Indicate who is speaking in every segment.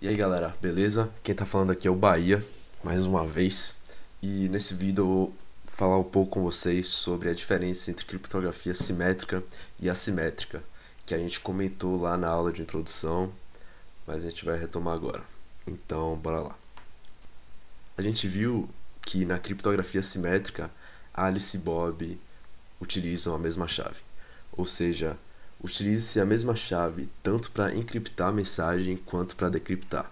Speaker 1: E aí galera, beleza? Quem tá falando aqui é o Bahia, mais uma vez. E nesse vídeo eu vou falar um pouco com vocês sobre a diferença entre criptografia simétrica e assimétrica, que a gente comentou lá na aula de introdução, mas a gente vai retomar agora. Então, bora lá. A gente viu que na criptografia simétrica, Alice e Bob utilizam a mesma chave. Ou seja, Utilize-se a mesma chave tanto para encriptar a mensagem quanto para decriptar.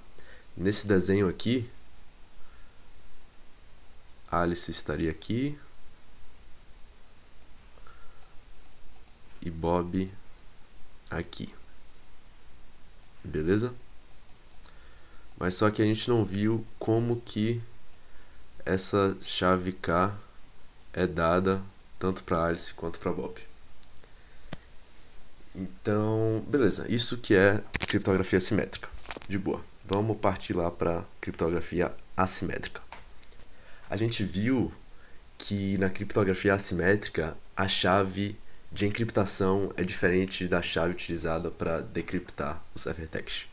Speaker 1: Nesse desenho aqui, Alice estaria aqui e Bob aqui. Beleza? Mas só que a gente não viu como que essa chave K é dada tanto para Alice quanto para Bob. Então, beleza, isso que é criptografia simétrica. De boa. Vamos partir lá para criptografia assimétrica. A gente viu que na criptografia assimétrica a chave de encriptação é diferente da chave utilizada para decriptar o ciphertext.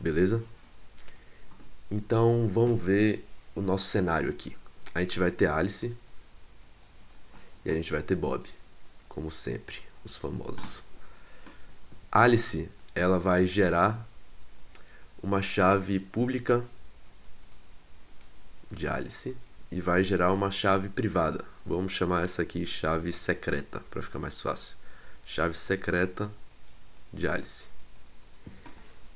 Speaker 1: Beleza? Então vamos ver o nosso cenário aqui. A gente vai ter Alice e a gente vai ter Bob, como sempre, os famosos. Alice ela vai gerar uma chave pública de Alice e vai gerar uma chave privada. Vamos chamar essa aqui chave secreta para ficar mais fácil. Chave secreta de Alice.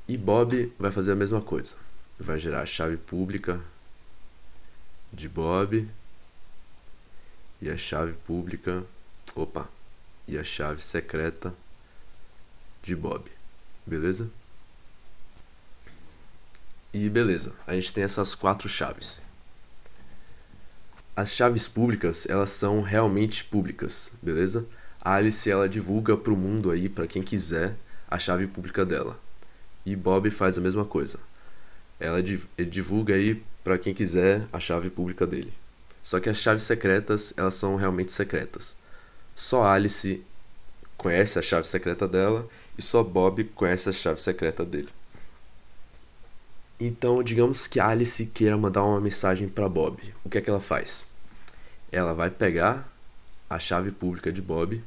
Speaker 1: E Bob vai fazer a mesma coisa. Vai gerar a chave pública de Bob e a chave pública, opa, e a chave secreta de Bob, beleza? E beleza, a gente tem essas quatro chaves. As chaves públicas, elas são realmente públicas, beleza? A Alice ela divulga para o mundo aí, para quem quiser, a chave pública dela. E Bob faz a mesma coisa. Ela divulga aí para quem quiser a chave pública dele. Só que as chaves secretas, elas são realmente secretas. Só Alice conhece a chave secreta dela e só Bob conhece a chave secreta dele. Então, digamos que Alice queira mandar uma mensagem para Bob. O que é que ela faz? Ela vai pegar a chave pública de Bob,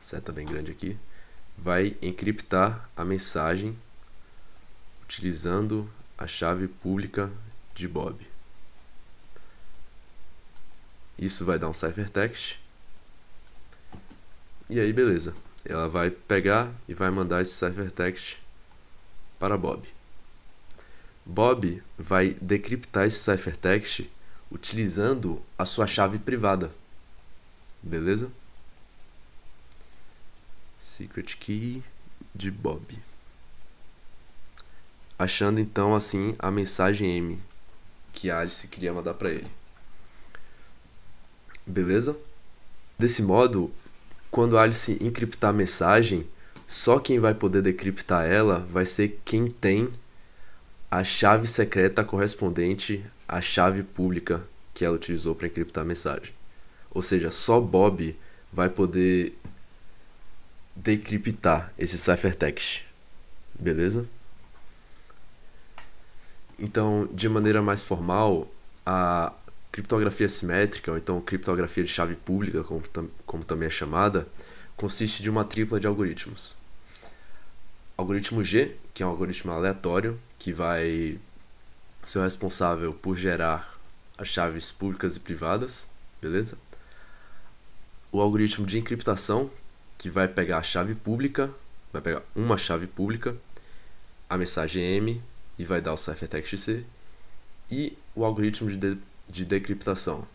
Speaker 1: seta tá bem grande aqui, vai encriptar a mensagem utilizando a chave pública de Bob. Isso vai dar um ciphertext. E aí, beleza ela vai pegar e vai mandar esse ciphertext para Bob. Bob vai decriptar esse ciphertext utilizando a sua chave privada. Beleza? Secret key de Bob. Achando então assim a mensagem M que Alice queria mandar para ele. Beleza? Desse modo, quando a Alice encriptar a mensagem, só quem vai poder decriptar ela vai ser quem tem a chave secreta correspondente à chave pública que ela utilizou para encriptar a mensagem. Ou seja, só Bob vai poder decriptar esse ciphertext. Beleza? Então, de maneira mais formal, a Criptografia simétrica, ou então criptografia de chave pública, como, tam como também é chamada, consiste de uma tripla de algoritmos. Algoritmo G, que é um algoritmo aleatório, que vai ser o responsável por gerar as chaves públicas e privadas, beleza? O algoritmo de encriptação, que vai pegar a chave pública, vai pegar uma chave pública, a mensagem M e vai dar o ciphertext C, e o algoritmo de de decriptação,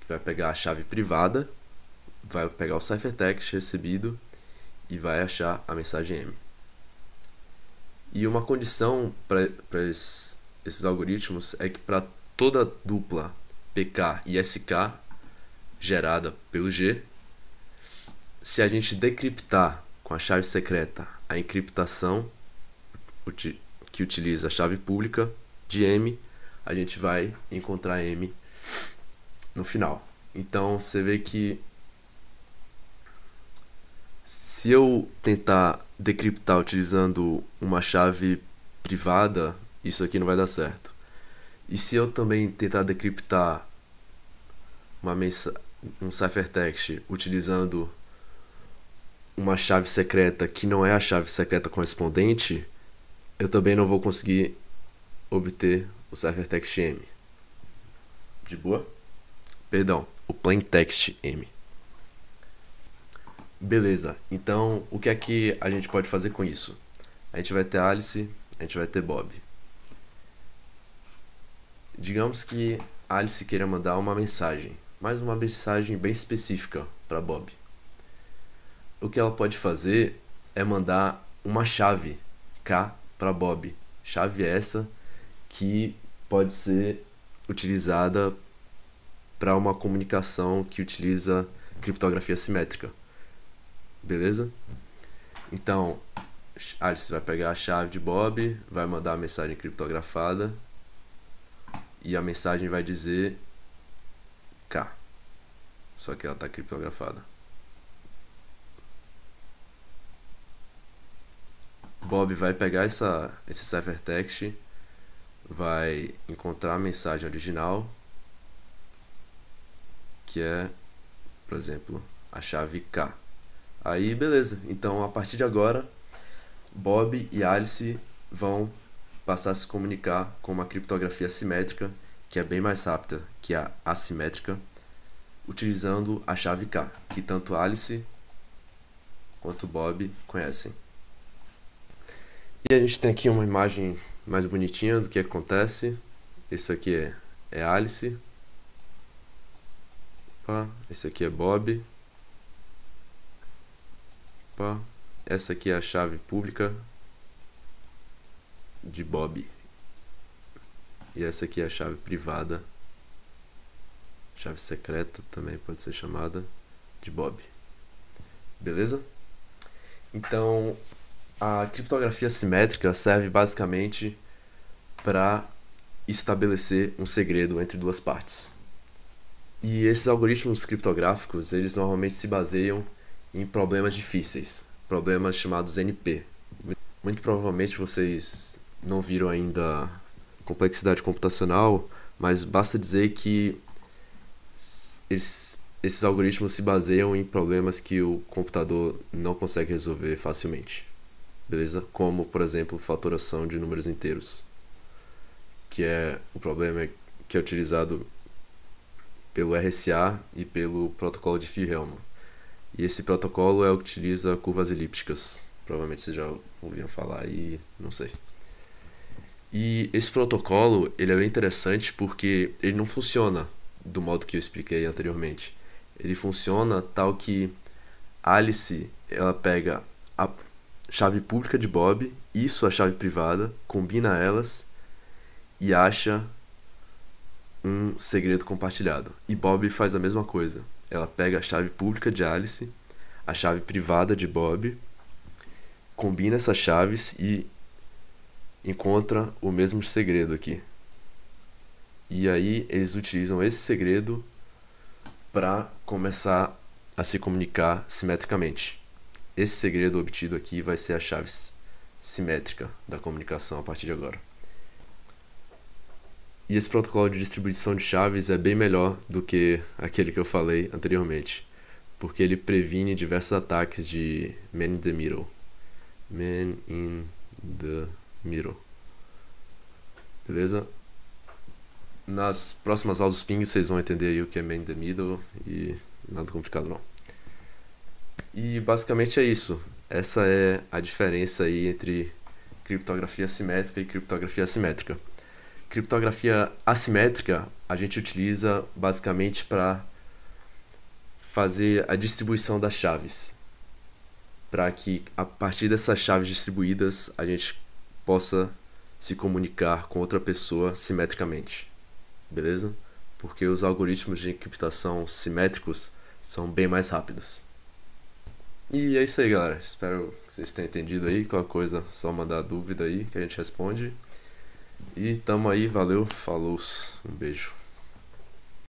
Speaker 1: que vai pegar a chave privada, vai pegar o ciphertext recebido e vai achar a mensagem M. E uma condição para esses, esses algoritmos é que para toda dupla PK e SK gerada pelo G, se a gente decriptar com a chave secreta a encriptação que utiliza a chave pública de M, a gente vai encontrar M no final. Então você vê que se eu tentar decriptar utilizando uma chave privada, isso aqui não vai dar certo. E se eu também tentar decriptar uma mensa um ciphertext utilizando uma chave secreta que não é a chave secreta correspondente, eu também não vou conseguir obter o ciphertext M. De boa? Perdão, o plaintext M. Beleza, então o que é que a gente pode fazer com isso? A gente vai ter Alice, a gente vai ter Bob. Digamos que Alice queira mandar uma mensagem, mas uma mensagem bem específica para Bob. O que ela pode fazer é mandar uma chave K para Bob. Chave essa que pode ser utilizada para uma comunicação que utiliza criptografia simétrica. Beleza? Então, Alice vai pegar a chave de Bob, vai mandar a mensagem criptografada e a mensagem vai dizer K. Só que ela está criptografada. Bob vai pegar essa, esse ciphertext vai encontrar a mensagem original, que é, por exemplo, a chave K. Aí, beleza. Então, a partir de agora, Bob e Alice vão passar a se comunicar com uma criptografia simétrica, que é bem mais rápida que a assimétrica, utilizando a chave K, que tanto Alice quanto Bob conhecem. E a gente tem aqui uma imagem mais bonitinha do que acontece. Isso aqui é, é Alice. Pá. Esse aqui é Bob. Pá. Essa aqui é a chave pública de Bob. E essa aqui é a chave privada. Chave secreta também pode ser chamada de Bob. Beleza? Então, a criptografia simétrica serve basicamente para estabelecer um segredo entre duas partes. E esses algoritmos criptográficos, eles normalmente se baseiam em problemas difíceis, problemas chamados NP. Muito provavelmente vocês não viram ainda complexidade computacional, mas basta dizer que esses algoritmos se baseiam em problemas que o computador não consegue resolver facilmente beleza? Como, por exemplo, faturação de números inteiros, que é o problema é que é utilizado pelo RSA e pelo protocolo de Fee-Hellman. E esse protocolo é o que utiliza curvas elípticas. Provavelmente vocês já ouviram falar e não sei. E esse protocolo, ele é bem interessante porque ele não funciona do modo que eu expliquei anteriormente. Ele funciona tal que Alice, ela pega a chave pública de Bob e sua chave privada, combina elas e acha um segredo compartilhado. E Bob faz a mesma coisa. Ela pega a chave pública de Alice, a chave privada de Bob, combina essas chaves e encontra o mesmo segredo aqui. E aí eles utilizam esse segredo para começar a se comunicar simetricamente. Esse segredo obtido aqui vai ser a chave simétrica da comunicação a partir de agora. E esse protocolo de distribuição de chaves é bem melhor do que aquele que eu falei anteriormente, porque ele previne diversos ataques de man in the middle. Man in the middle. Beleza? Nas próximas aulas do ping vocês vão entender aí o que é man in the middle e nada complicado não. E basicamente é isso. Essa é a diferença aí entre criptografia simétrica e criptografia assimétrica. Criptografia assimétrica a gente utiliza basicamente para fazer a distribuição das chaves, para que a partir dessas chaves distribuídas a gente possa se comunicar com outra pessoa simetricamente. Beleza? Porque os algoritmos de encriptação simétricos são bem mais rápidos. E é isso aí, galera. Espero que vocês tenham entendido aí. Qualquer coisa, só mandar dúvida aí que a gente responde. E tamo aí, valeu, falou, um beijo.